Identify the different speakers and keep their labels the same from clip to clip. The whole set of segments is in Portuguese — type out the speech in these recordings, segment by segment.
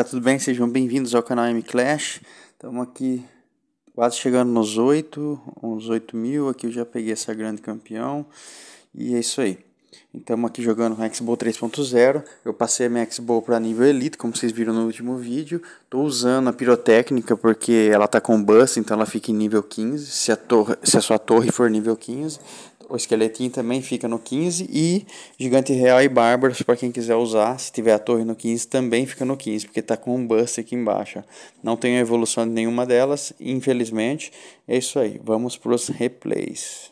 Speaker 1: galera, tudo bem? Sejam bem-vindos ao canal M Clash. Estamos aqui quase chegando nos 8, uns 8 mil. Aqui eu já peguei essa grande campeão. E é isso aí. Estamos aqui jogando com Xbox 3.0. Eu passei a minha Xbox para nível Elite, como vocês viram no último vídeo. Estou usando a pirotécnica porque ela está com bust, então ela fica em nível 15. Se a, torre, se a sua torre for nível 15, o esqueletinho também fica no 15 e Gigante Real e Bárbaros, para quem quiser usar, se tiver a torre no 15, também fica no 15, porque está com um bust aqui embaixo. Não tenho evolução de nenhuma delas, infelizmente. É isso aí, vamos para os replays.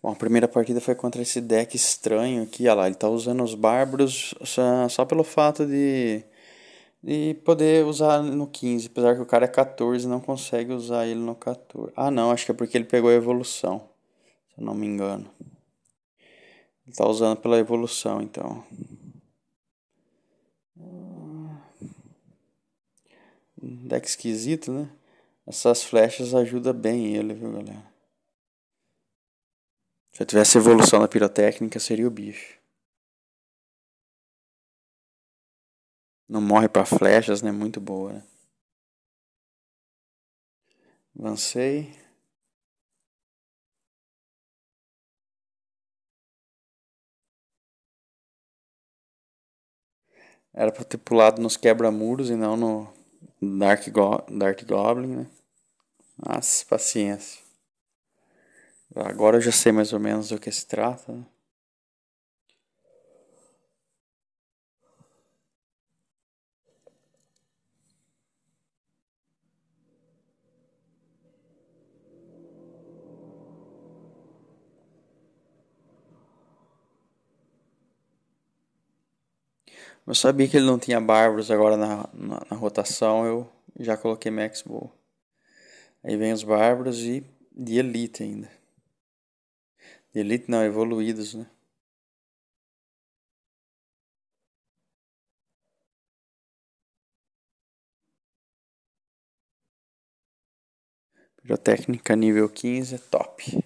Speaker 1: Bom, a primeira partida foi contra esse deck estranho aqui, olha lá, ele está usando os Bárbaros só, só pelo fato de e poder usar no 15, apesar que o cara é 14 não consegue usar ele no 14. Ah, não, acho que é porque ele pegou a evolução eu não me engano. Ele está usando pela evolução, então. Ah, deck esquisito, né? Essas flechas ajudam bem ele, viu, galera? Se eu tivesse evolução
Speaker 2: na pirotécnica, seria o bicho. Não morre para flechas, né? Muito boa, né? Avancei. Era pra ter pulado nos quebra-muros e não no Dark, Go Dark Goblin, né?
Speaker 1: Nossa, paciência. Agora eu já sei mais ou menos do que se trata, né? Eu sabia que ele não tinha Bárbaros agora na, na, na rotação, eu já coloquei Max Bull. Aí vem os Bárbaros e de Elite ainda. De Elite não,
Speaker 2: evoluídos, né? Pirotécnica nível 15, é top.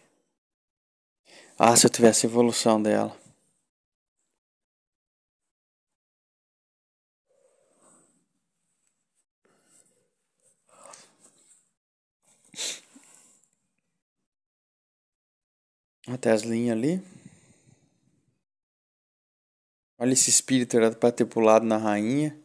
Speaker 2: Ah, se eu tivesse evolução dela.
Speaker 1: Uma Teslinha ali.
Speaker 2: Olha esse espírito, era pra ter pulado na rainha.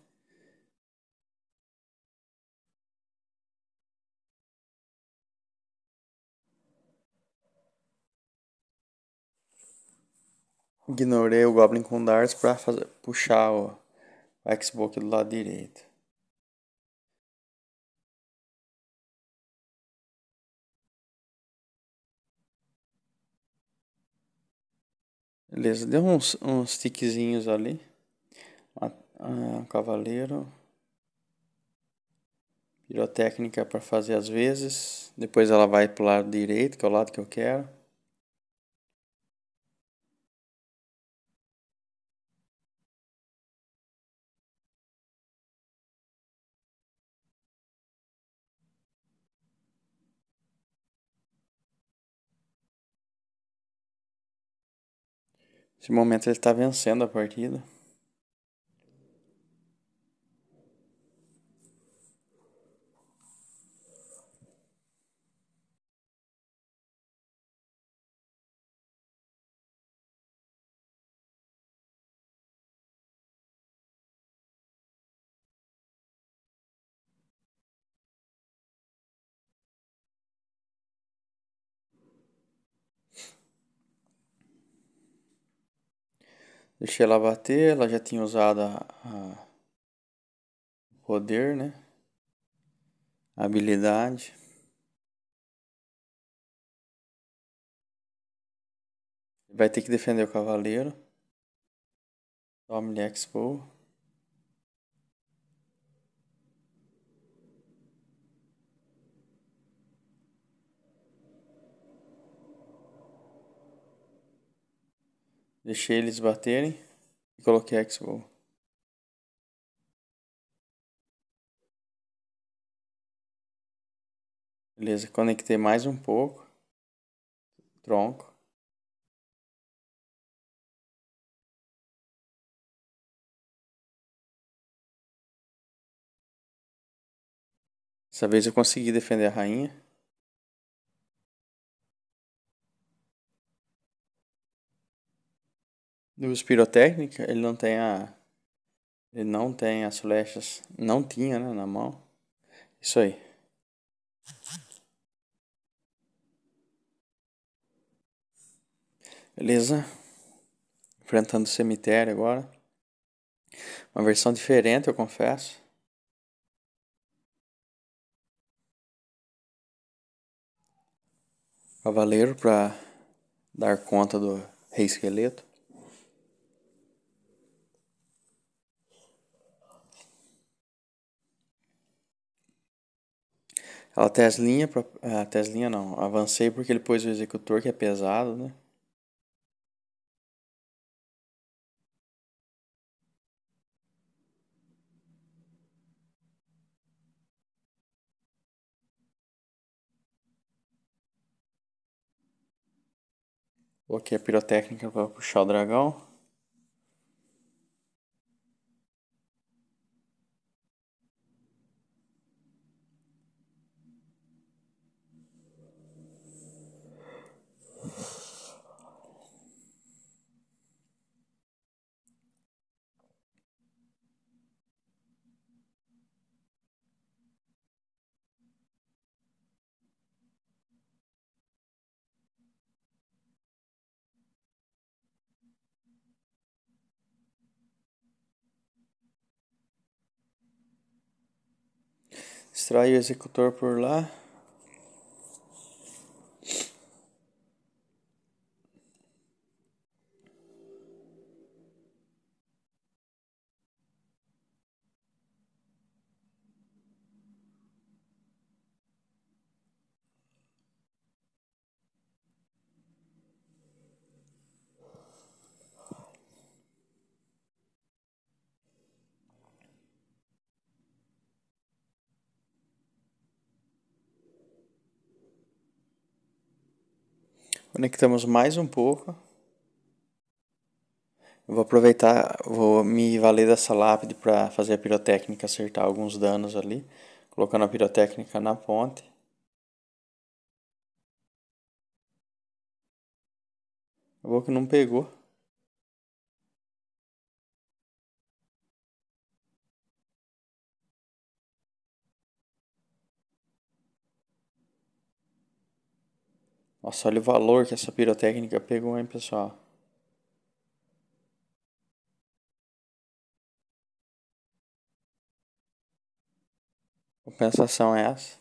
Speaker 2: Ignorei o Goblin com darts pra puxar o Xbox do lado direito. Beleza, deu uns, uns tiquezinhos ali. Ah,
Speaker 1: cavaleiro. Pirotécnica para fazer às vezes.
Speaker 2: Depois ela vai o lado direito, que é o lado que eu quero. Nesse momento ele está vencendo a partida.
Speaker 1: Deixei ela bater, ela já tinha usado a,
Speaker 2: poder, né? A habilidade. Vai ter que defender o cavaleiro. Tome-lhe Expo. Deixei eles baterem e coloquei X-Bow. Beleza, conectei mais um pouco. Tronco. Dessa vez eu consegui defender a rainha. dos pirotécnica, ele não tem a. Ele não
Speaker 1: tem as flechas. Não tinha, né? Na mão. Isso aí. Beleza? Enfrentando o cemitério agora. Uma versão diferente,
Speaker 2: eu confesso. Cavaleiro para dar conta do
Speaker 1: rei esqueleto. Ela linhas, pra... ah, é, linhas não, avancei porque ele pôs o executor que é pesado, né?
Speaker 2: Coloquei a pirotécnica
Speaker 1: para puxar o dragão. Extrai o executor por lá. Conectamos mais um pouco. Eu vou aproveitar, vou me valer dessa lápide para fazer a pirotécnica acertar alguns danos ali, colocando a pirotécnica na ponte.
Speaker 2: A que não pegou.
Speaker 1: Nossa, olha o valor que essa pirotécnica pegou, hein, pessoal.
Speaker 2: Compensação é essa.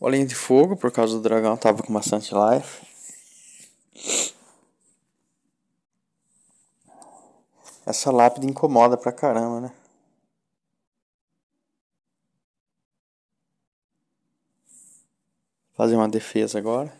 Speaker 2: O Além de Fogo, por causa do dragão, tava com bastante life.
Speaker 1: Essa lápide incomoda pra caramba, né? Fazer uma defesa agora.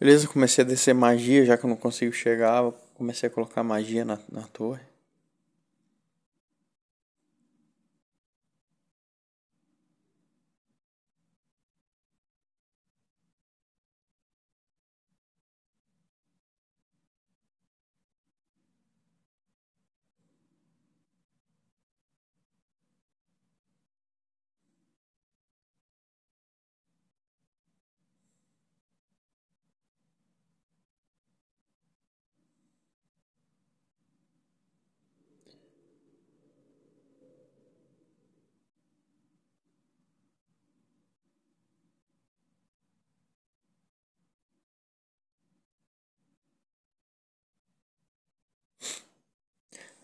Speaker 1: Beleza, comecei a descer magia, já que eu não consigo chegar, comecei a colocar
Speaker 2: magia na, na torre.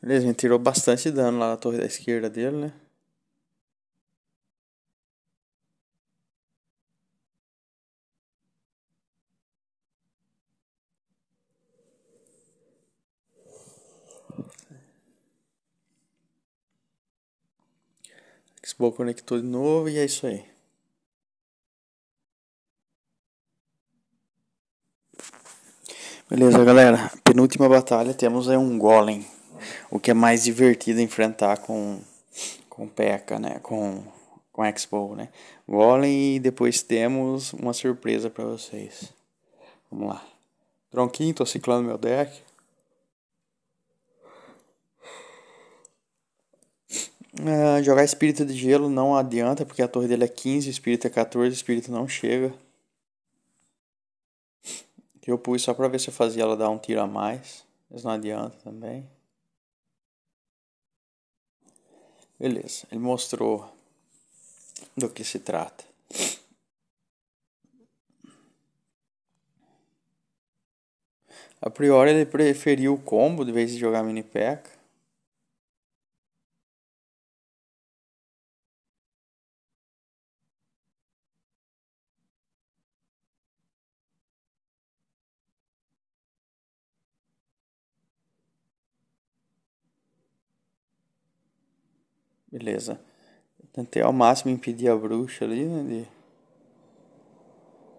Speaker 1: Beleza, a gente tirou bastante dano lá na torre da esquerda dele, né? Xbox conectou de novo e é isso aí. Beleza, galera. Penúltima batalha. Temos aí um golem o que é mais divertido enfrentar com com P.E.K.K.A, né? Com com Expo, né? Golem e depois temos uma surpresa para vocês. Vamos lá. Tronquinho, tô ciclando meu deck. Uh, jogar espírito de gelo não adianta, porque a torre dele é 15, espírito é 14, espírito não chega. eu pus só pra ver se eu fazia ela dar um tiro a mais. Mas não adianta também. Beleza, ele mostrou do que se trata. A priori ele preferiu o combo de
Speaker 2: vez de jogar mini peca. Beleza.
Speaker 1: Tentei ao máximo impedir a bruxa ali, né? De...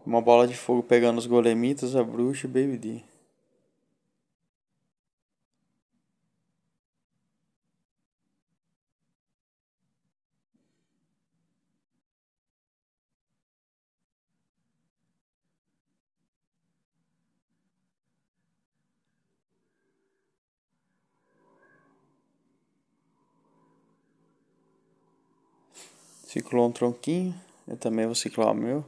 Speaker 1: Uma bola de fogo pegando os golemitas, a bruxa e Baby D. ciclou um tronquinho, eu também vou ciclar o meu.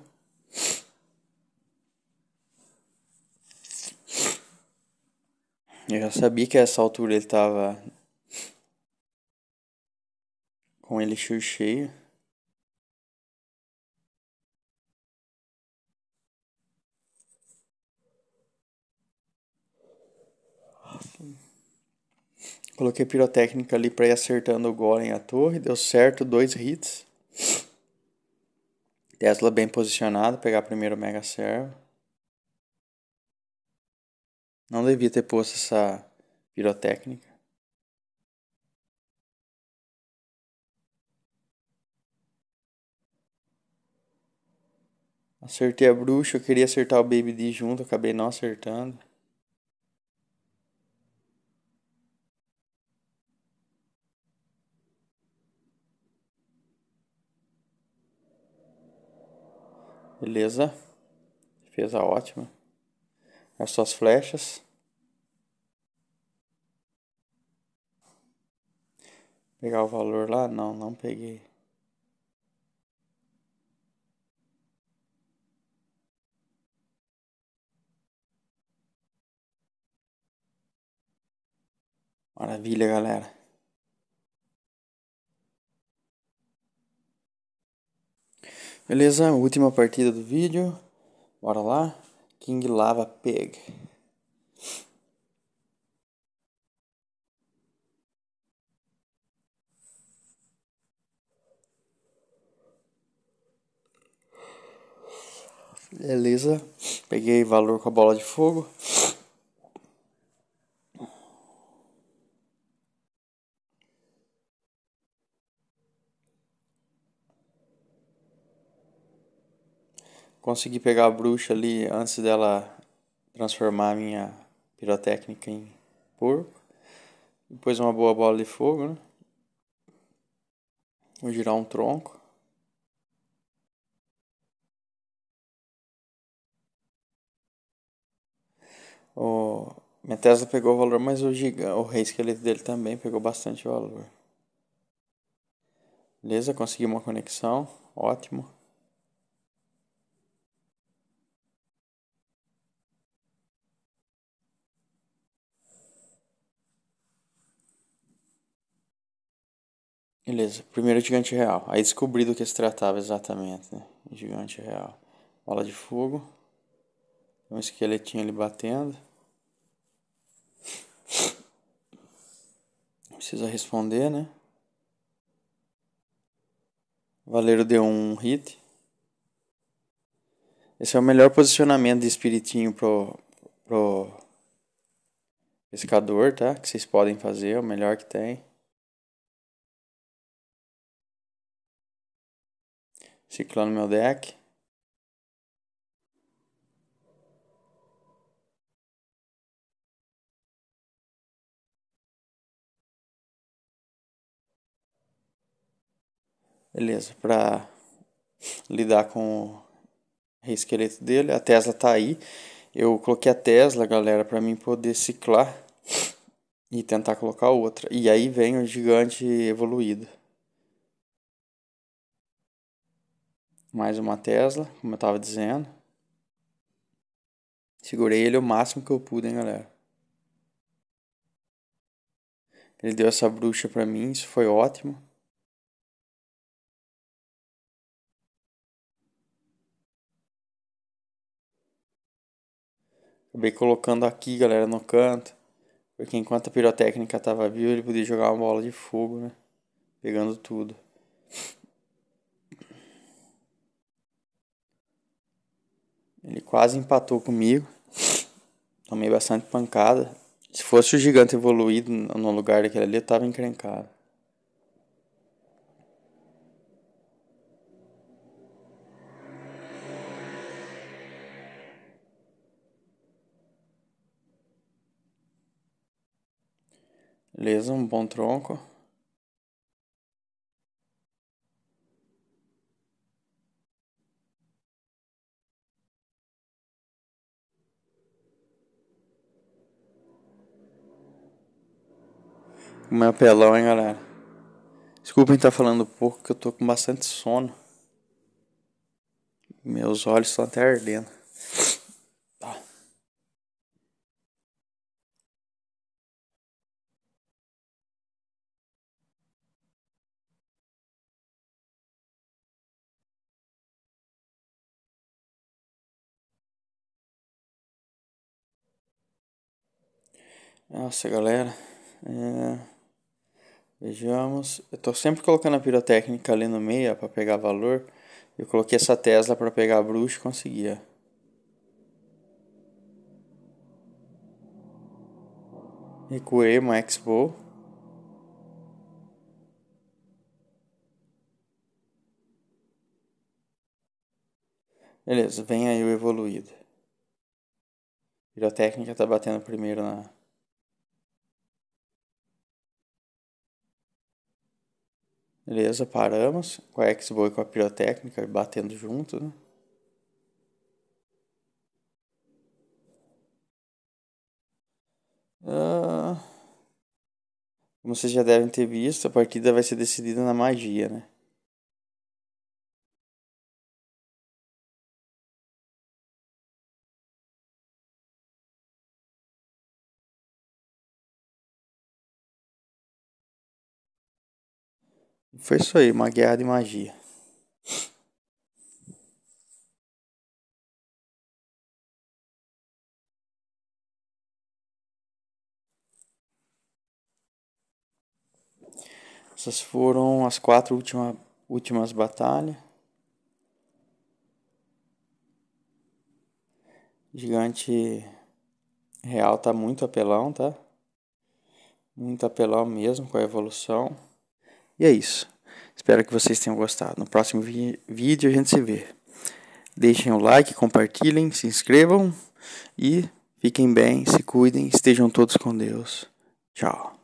Speaker 1: Eu já sabia que a
Speaker 2: essa altura ele tava com ele cheio.
Speaker 1: Coloquei pirotécnica ali para ir acertando o golem a torre, deu certo, dois hits. Tesla bem posicionado, pegar primeiro o Mega Servo.
Speaker 2: Não devia ter posto essa pirotécnica. Acertei a bruxa, eu queria
Speaker 1: acertar o Baby D junto, acabei não acertando. Beleza. Defesa ótima. As suas flechas. Pegar o valor lá? Não, não peguei.
Speaker 2: Maravilha, galera.
Speaker 1: Beleza, última partida do vídeo. Bora lá. King Lava Pig.
Speaker 2: Beleza.
Speaker 1: Peguei valor com a bola de fogo. consegui pegar a bruxa ali antes dela transformar a minha pirotécnica em porco. Depois uma boa bola de fogo, né? Vou girar um
Speaker 2: tronco. O... Minha Tesla pegou valor, mas o, giga...
Speaker 1: o rei esqueleto dele também pegou bastante valor. Beleza, consegui uma conexão. Ótimo.
Speaker 2: Beleza, primeiro gigante real.
Speaker 1: Aí descobri do que se tratava exatamente, né? Gigante real. Bola de fogo. Um esqueletinho ali batendo. Precisa responder, né? Valeiro deu um hit. Esse é o melhor posicionamento de espiritinho pro, pro pescador, tá? Que
Speaker 2: vocês podem fazer, é o melhor que tem. Ciclone no meu deck. Beleza, para lidar com o esqueleto dele, a Tesla
Speaker 1: tá aí. Eu coloquei a Tesla, galera, para mim poder ciclar e tentar colocar outra. E aí vem o gigante evoluído. mais uma Tesla, como eu estava dizendo. Segurei ele o máximo que eu pude, hein, galera.
Speaker 2: Ele deu essa bruxa para mim, isso foi ótimo. Acabei colocando aqui, galera, no canto. Porque enquanto a
Speaker 1: pirotécnica tava viva, ele podia jogar uma bola de fogo, né? Pegando tudo. quase empatou comigo. Tomei bastante pancada. Se fosse o gigante evoluído no lugar daquele ali, eu tava encrencado.
Speaker 2: Beleza, um bom tronco.
Speaker 1: Como é apelão, hein, galera? Desculpem estar tá falando pouco, que eu tô com bastante sono. Meus olhos estão até ardendo. Tá.
Speaker 2: Nossa, galera.
Speaker 1: É... Vejamos. Eu estou sempre colocando a pirotécnica ali no meio para pegar valor. Eu coloquei essa Tesla para pegar a bruxa e consegui. Ó. Recuei uma Expo. Beleza, vem aí o evoluído. Pirotécnica tá batendo primeiro na Beleza, paramos. Com a x e com a pirotécnica batendo junto, né? Ah,
Speaker 2: como vocês já devem ter visto, a partida vai ser decidida na magia, né? Foi isso aí, uma guerra de magia. Essas foram as quatro última,
Speaker 1: últimas batalhas. Gigante real tá muito apelão, tá? Muito apelão mesmo com a evolução. E é isso. Espero que vocês tenham gostado. No próximo vídeo a gente se vê. Deixem o like, compartilhem, se
Speaker 2: inscrevam e fiquem bem, se cuidem, estejam todos com Deus. Tchau.